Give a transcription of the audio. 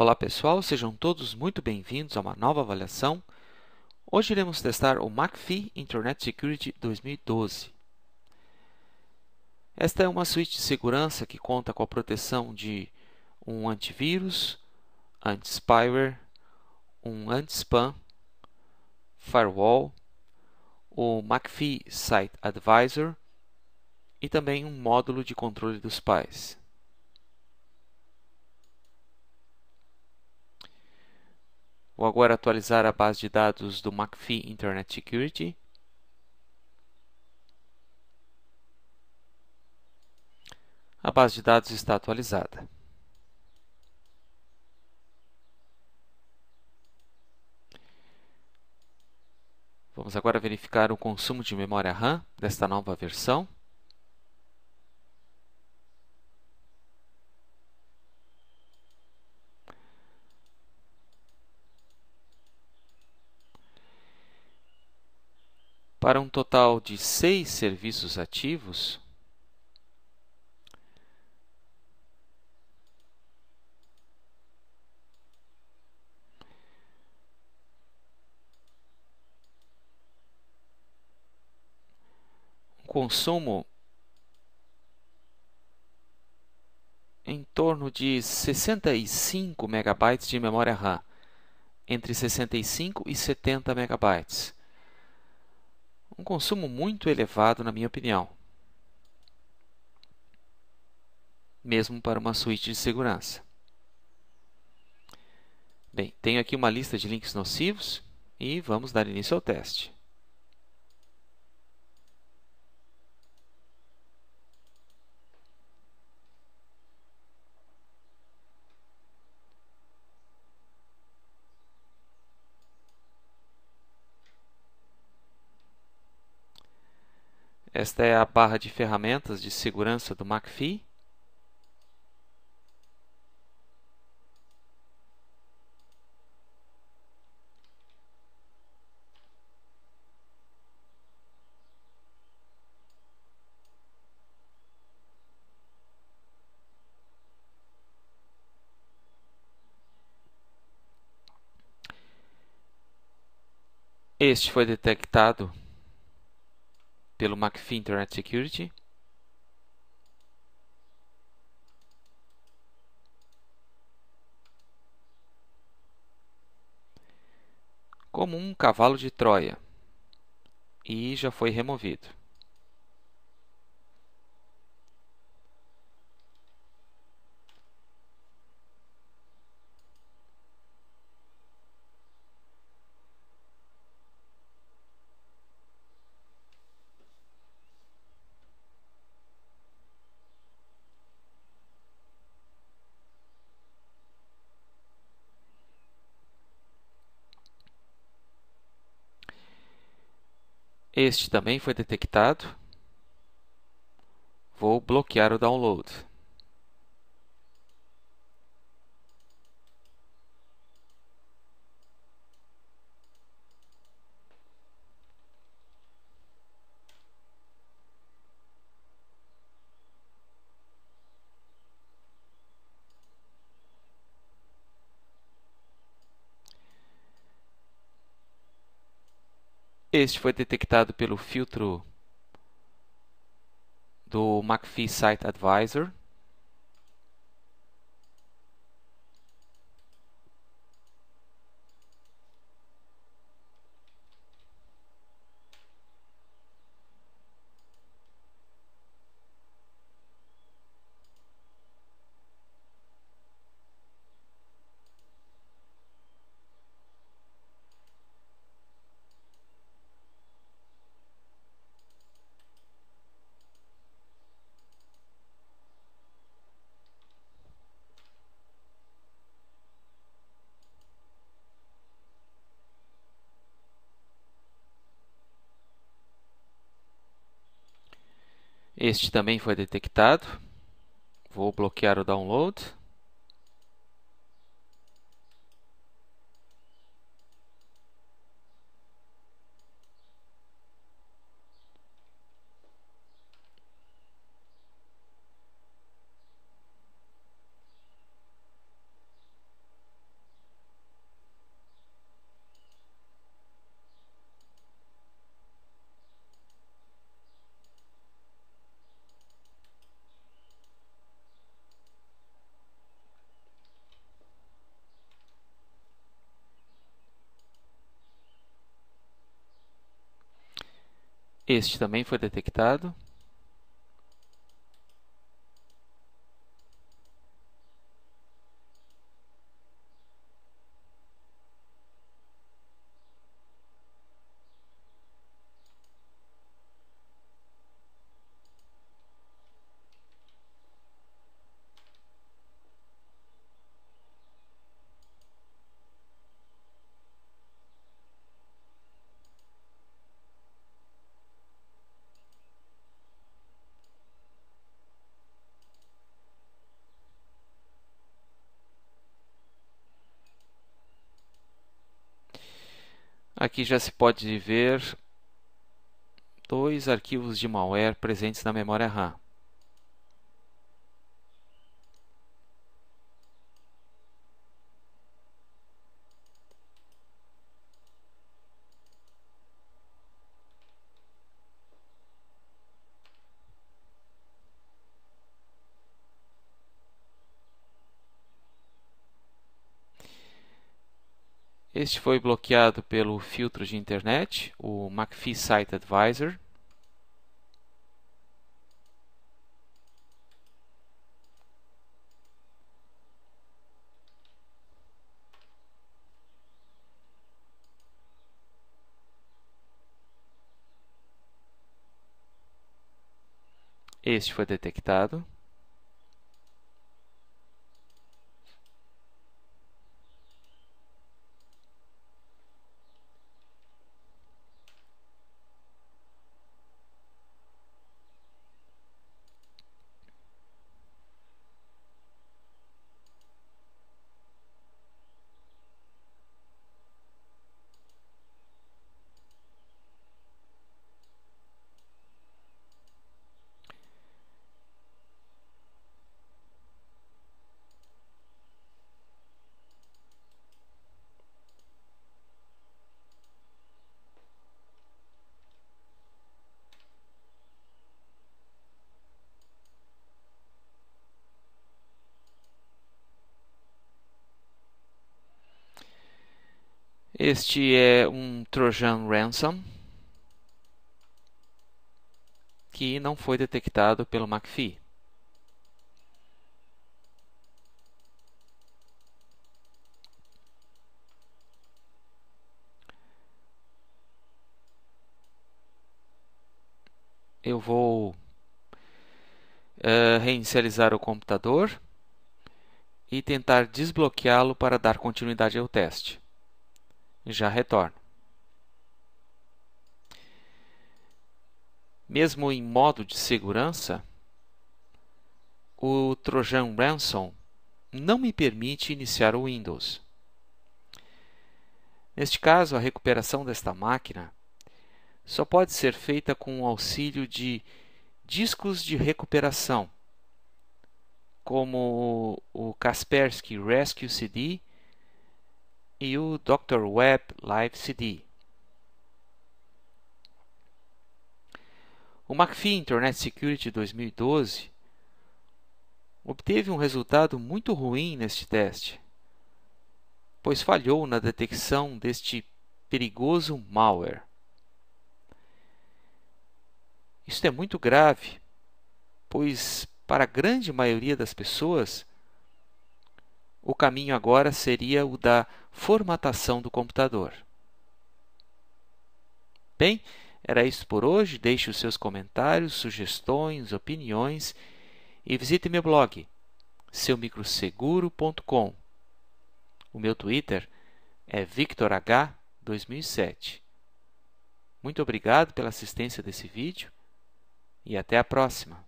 Olá pessoal, sejam todos muito bem-vindos a uma nova avaliação. Hoje iremos testar o McAfee Internet Security 2012. Esta é uma suíte de segurança que conta com a proteção de um antivírus, anti-spyware, um anti-spam, firewall, o McAfee Site Advisor e também um módulo de controle dos pais. Vou agora atualizar a base de dados do McAfee Internet Security. A base de dados está atualizada. Vamos agora verificar o consumo de memória RAM desta nova versão. Para um total de seis serviços ativos, consumo em torno de 65 MB de memória RAM, entre 65 e 70 MB um consumo muito elevado, na minha opinião, mesmo para uma suíte de segurança. Bem, tenho aqui uma lista de links nocivos e vamos dar início ao teste. Esta é a barra de ferramentas de segurança do McAfee. Este foi detectado pelo McAfee Internet Security. Como um cavalo de Troia. E já foi removido. Este também foi detectado. Vou bloquear o download. Este foi detectado pelo filtro do McAfee Site Advisor Este também foi detectado. Vou bloquear o download. Este também foi detectado. Aqui já se pode ver dois arquivos de malware presentes na memória RAM. Este foi bloqueado pelo filtro de internet, o McAfee Site Advisor. Este foi detectado. Este é um Trojan Ransom que não foi detectado pelo McAfee. eu vou uh, reinicializar o computador e tentar desbloqueá-lo para dar continuidade ao teste. Já retorno. Mesmo em modo de segurança, o Trojan Ransom não me permite iniciar o Windows. Neste caso, a recuperação desta máquina só pode ser feita com o auxílio de discos de recuperação, como o Kaspersky Rescue CD e o Dr. Web Live CD. O McAfee Internet Security 2012 obteve um resultado muito ruim neste teste, pois falhou na detecção deste perigoso malware. Isto é muito grave, pois para a grande maioria das pessoas, o caminho agora seria o da formatação do computador. Bem, era isso por hoje. Deixe os seus comentários, sugestões, opiniões e visite meu blog seumicroseguro.com. O meu Twitter é victorh2007. Muito obrigado pela assistência desse vídeo e até a próxima.